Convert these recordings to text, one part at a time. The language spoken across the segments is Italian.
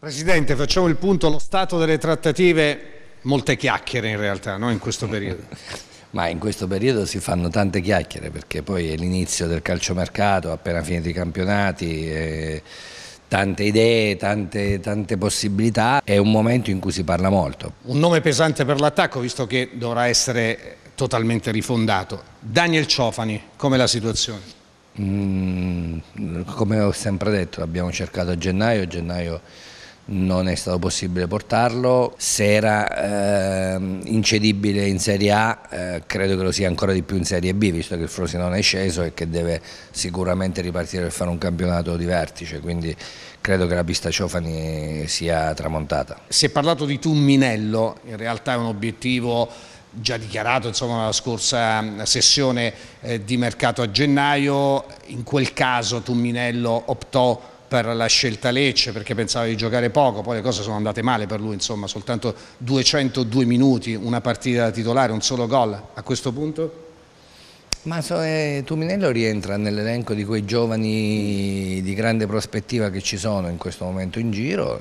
Presidente, facciamo il punto allo stato delle trattative, molte chiacchiere in realtà, no? in questo periodo. Ma in questo periodo si fanno tante chiacchiere perché poi è l'inizio del calciomercato, appena finiti i campionati, tante idee, tante, tante, possibilità, è un momento in cui si parla molto. Un nome pesante per l'attacco visto che dovrà essere totalmente rifondato. Daniel Ciofani, com'è la situazione? Mm, come ho sempre detto, abbiamo cercato a gennaio, gennaio non è stato possibile portarlo, se era eh, incedibile in Serie A eh, credo che lo sia ancora di più in Serie B visto che il Frosinone è sceso e che deve sicuramente ripartire per fare un campionato di vertice, quindi credo che la pista Ciofani sia tramontata. Si è parlato di Tumminello, in realtà è un obiettivo già dichiarato insomma, nella scorsa mm, sessione eh, di mercato a gennaio, in quel caso Tumminello optò per la scelta Lecce perché pensava di giocare poco, poi le cose sono andate male per lui, insomma soltanto 202 minuti, una partita da titolare, un solo gol a questo punto? Ma so, eh, Tuminello rientra nell'elenco di quei giovani di grande prospettiva che ci sono in questo momento in giro,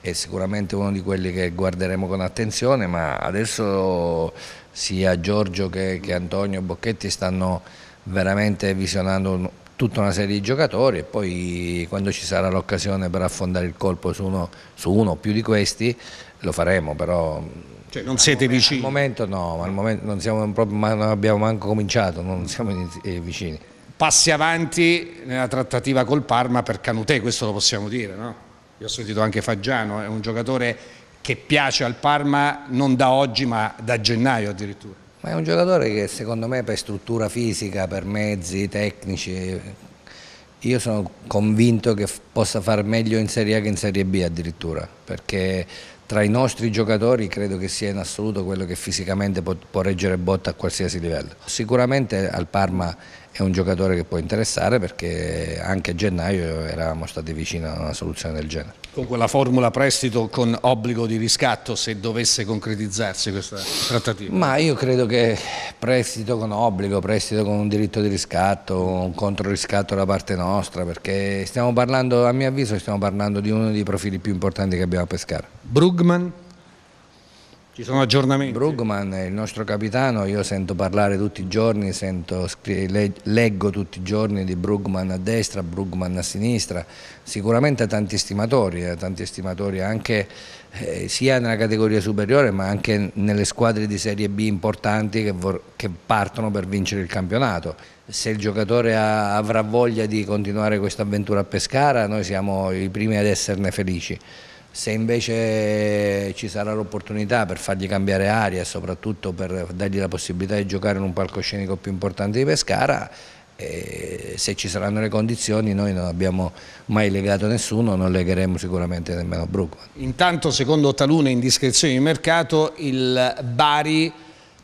è sicuramente uno di quelli che guarderemo con attenzione, ma adesso sia Giorgio che, che Antonio Bocchetti stanno veramente visionando un, tutta una serie di giocatori e poi quando ci sarà l'occasione per affondare il colpo su uno, su uno o più di questi lo faremo, però cioè, non siete momento, vicini? Al momento no, ma al momento non, siamo proprio, ma non abbiamo manco cominciato, non siamo eh, vicini. Passi avanti nella trattativa col Parma per Canutè, questo lo possiamo dire, no? Io ho sentito anche Faggiano, è un giocatore che piace al Parma non da oggi ma da gennaio addirittura. Ma è un giocatore che secondo me per struttura fisica, per mezzi tecnici, io sono convinto che possa far meglio in Serie A che in Serie B addirittura, perché tra i nostri giocatori credo che sia in assoluto quello che fisicamente può, reggere botta a qualsiasi livello. Sicuramente al Parma è un giocatore che può interessare perché anche a gennaio eravamo stati vicini a una soluzione del genere. Con quella formula prestito con obbligo di riscatto se dovesse concretizzarsi questa trattativa? Ma io credo che prestito con obbligo, prestito con un diritto di riscatto, un controriscatto da parte nostra perché stiamo parlando, a mio avviso stiamo parlando di uno dei profili più importanti che abbiamo a pescare. Brugman? Ci sono aggiornamenti? Brugman è il nostro capitano, io sento parlare tutti i giorni, sento, leggo tutti i giorni di Brugman a destra, Brugman a sinistra, sicuramente tanti stimatori, eh, tanti estimatori anche eh, sia nella categoria superiore ma anche nelle squadre di Serie B importanti che, che partono per vincere il campionato. Se il giocatore ha, avrà voglia di continuare questa avventura a Pescara noi siamo i primi ad esserne felici. Se invece ci sarà l'opportunità per fargli cambiare aria e soprattutto per dargli la possibilità di giocare in un palcoscenico più importante di Pescara, eh, se ci saranno le condizioni noi non abbiamo mai legato nessuno, non legheremo sicuramente nemmeno Bruco. Intanto secondo talune indiscrezioni di mercato il Bari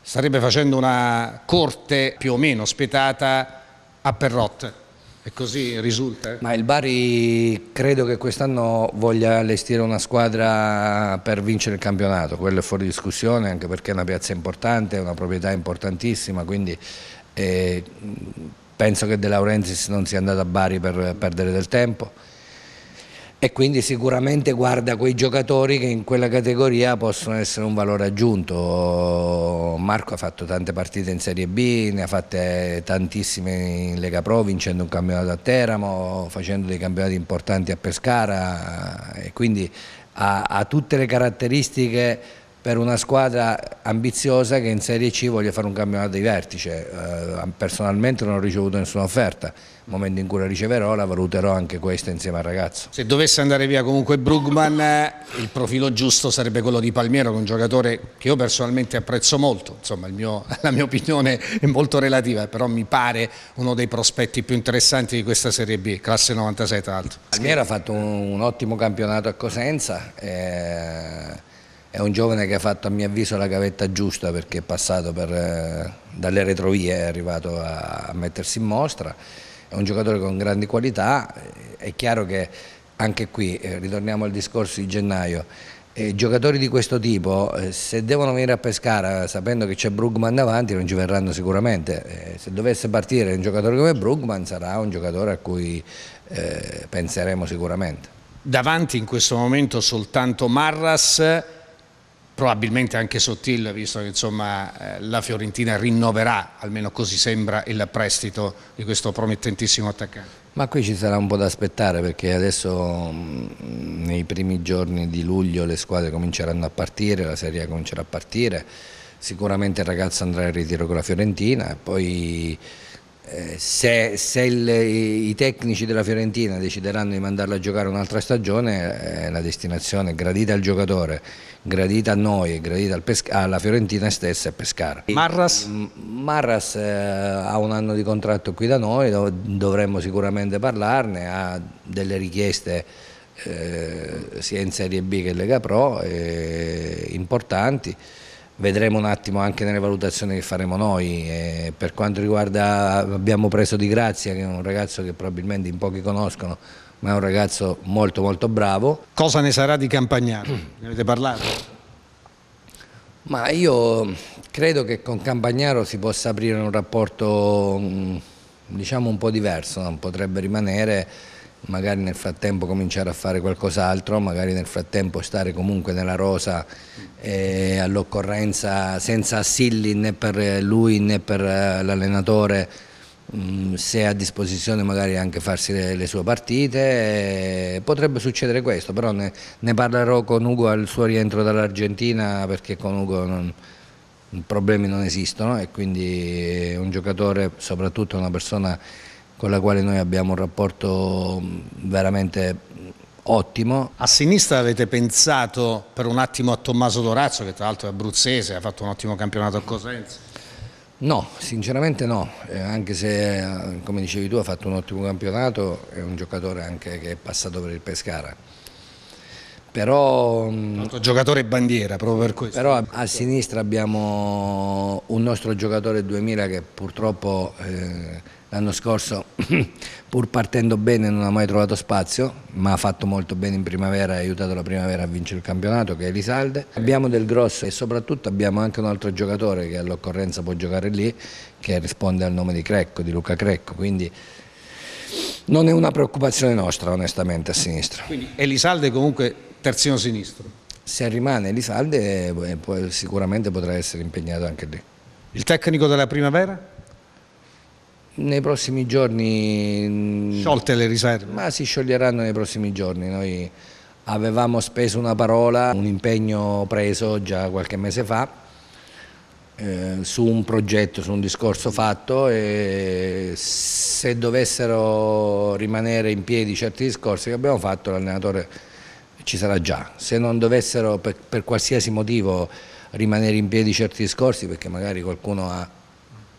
starebbe facendo una corte più o meno spietata a Perrotte. E così risulta? Ma il Bari credo che quest'anno voglia allestire una squadra per vincere il campionato, quello è fuori discussione anche perché è una piazza importante, è una proprietà importantissima, quindi eh, penso che De Laurentiis non sia andato a Bari per perdere del tempo e quindi sicuramente guarda quei giocatori che in quella categoria possono essere un valore aggiunto. Marco ha fatto tante partite in Serie B, ne ha fatte tantissime in Lega Pro, vincendo un campionato a Teramo, facendo dei campionati importanti a Pescara e quindi ha, ha tutte le caratteristiche per una squadra ambiziosa che in Serie C voglia fare un campionato di vertice. Eh, personalmente non ho ricevuto nessuna offerta, nel momento in cui la riceverò la valuterò anche questa insieme al ragazzo. Se dovesse andare via comunque Brugman, il profilo giusto sarebbe quello di Palmiero, che un giocatore che io personalmente apprezzo molto, insomma mio, la mia opinione è molto relativa, però mi pare uno dei prospetti più interessanti di questa Serie B, classe 96 tra l'altro. Palmiero ha fatto un, un, ottimo campionato a Cosenza. Eh è un giovane che ha fatto a mio avviso la gavetta giusta perché è passato per, eh, dalle retrovie, è arrivato a, a mettersi in mostra, è un giocatore con grandi qualità, eh, è chiaro che anche qui, eh, ritorniamo al discorso di gennaio, eh, giocatori di questo tipo eh, se devono venire a Pescara sapendo che c'è Brugman davanti non ci verranno sicuramente, se dovesse partire un giocatore come Brugman sarà un giocatore a cui penseremo sicuramente. Davanti in questo momento soltanto Marras probabilmente anche Sottil, visto che insomma, eh, la Fiorentina rinnoverà, almeno così sembra, il prestito di questo promettentissimo attaccante. Ma qui ci sarà un po' da aspettare perché adesso mm, nei primi giorni di luglio le squadre cominceranno a partire, la Serie A comincerà a partire, sicuramente il ragazzo andrà in ritiro con la Fiorentina, poi se, se il, i tecnici della Fiorentina decideranno di mandarla a giocare un'altra stagione è una destinazione gradita al giocatore, gradita a noi, gradita alla Fiorentina stessa e Pescara. Marras? Marras eh, ha un anno di contratto qui da noi, dov dovremmo sicuramente parlarne, ha delle richieste eh, sia in Serie B che in Lega Pro eh, importanti vedremo un attimo anche nelle valutazioni che faremo noi. E per quanto riguarda abbiamo preso Di Grazia che è un ragazzo che probabilmente in pochi conoscono ma è un ragazzo molto molto bravo. Cosa ne sarà di Campagnaro? ne avete parlato? Ma io credo che con Campagnaro si possa aprire un rapporto mm, diciamo un po' diverso, non potrebbe rimanere magari nel frattempo cominciare a fare qualcos'altro, magari nel frattempo stare comunque nella rosa eh, all'occorrenza senza assilli né per lui né per eh, l'allenatore, mh, mm, se a disposizione magari anche farsi le, le sue partite, eh, potrebbe succedere questo, però ne, ne, parlerò con Ugo al suo rientro dall'Argentina perché con Ugo non, problemi non esistono e quindi un giocatore, soprattutto una persona con la quale noi abbiamo un rapporto mm, veramente mm, ottimo. A sinistra avete pensato per un attimo a Tommaso Dorazzo, che tra l'altro è abruzzese, ha fatto un ottimo campionato a Cosenza? No, sinceramente no, eh, anche se eh, come dicevi tu ha fatto un ottimo campionato, è un giocatore anche che è passato per il Pescara però, mm, giocatore bandiera proprio per questo. Però a sinistra abbiamo un nostro giocatore 2000 che purtroppo eh, l'anno scorso pur partendo bene non ha mai trovato spazio, ma ha fatto molto bene in primavera, ha aiutato la primavera a vincere il campionato che è Elisalde. Abbiamo del grosso e soprattutto abbiamo anche un altro giocatore che all'occorrenza può giocare lì, che risponde al nome di Crecco, di Luca Crecco, quindi non è una preoccupazione nostra onestamente a sinistra. Quindi Elisalde comunque terzino sinistro. Se rimane Lisalde eh, sicuramente potrà essere impegnato anche lì. Il tecnico della primavera? Nei prossimi giorni... Mm, Sciolte le riserve? Ma si scioglieranno nei prossimi giorni. Noi avevamo speso una parola, un impegno preso già qualche mese fa eh, su un progetto, su un discorso fatto e se dovessero rimanere in piedi certi discorsi che abbiamo fatto l'allenatore ci sarà già. Se non dovessero per, per, qualsiasi motivo rimanere in piedi certi discorsi, perché magari qualcuno ha,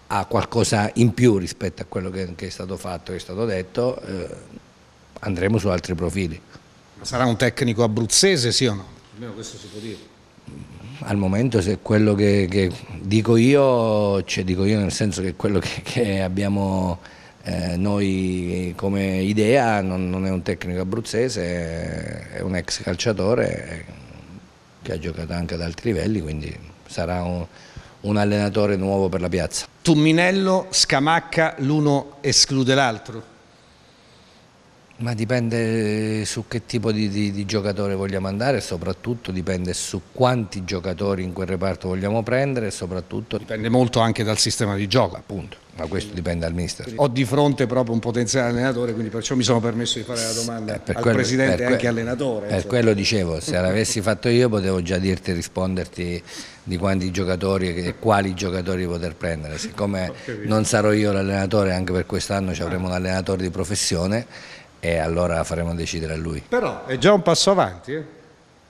ha qualcosa in più rispetto a quello che, che, è stato fatto, che è stato detto, eh, andremo su altri profili. Sarà un tecnico abruzzese, sì o no? Almeno questo si può dire. Al momento se quello che, che dico io, cioè dico io nel senso che quello che, che abbiamo eh, noi come idea non, non, è un tecnico abruzzese, è un ex calciatore eh, che ha giocato anche ad altri livelli, quindi sarà un, un allenatore nuovo per la piazza. Tumminello, Scamacca, l'uno esclude l'altro? Ma dipende su che tipo di, di, di giocatore vogliamo andare e soprattutto dipende su quanti giocatori in quel reparto vogliamo prendere e soprattutto... Dipende molto anche dal sistema di gioco. Appunto, ma questo dipende dal mister. Ho di fronte proprio un potenziale allenatore, quindi perciò mi sono permesso di fare la domanda eh, per al quello, Presidente per anche allenatore. Per insomma. quello dicevo, se l'avessi fatto io potevo già dirti, e risponderti di quanti giocatori e quali giocatori poter prendere. Siccome non sarò io l'allenatore, anche per quest'anno ci avremo un allenatore di professione e allora faremo decidere a lui. Però è già un passo avanti, eh?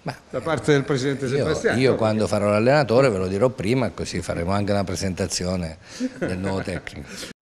Ma, da parte del Presidente io, Sebastiano. Io quando farò l'allenatore ve lo dirò prima, così faremo anche una presentazione del nuovo tecnico.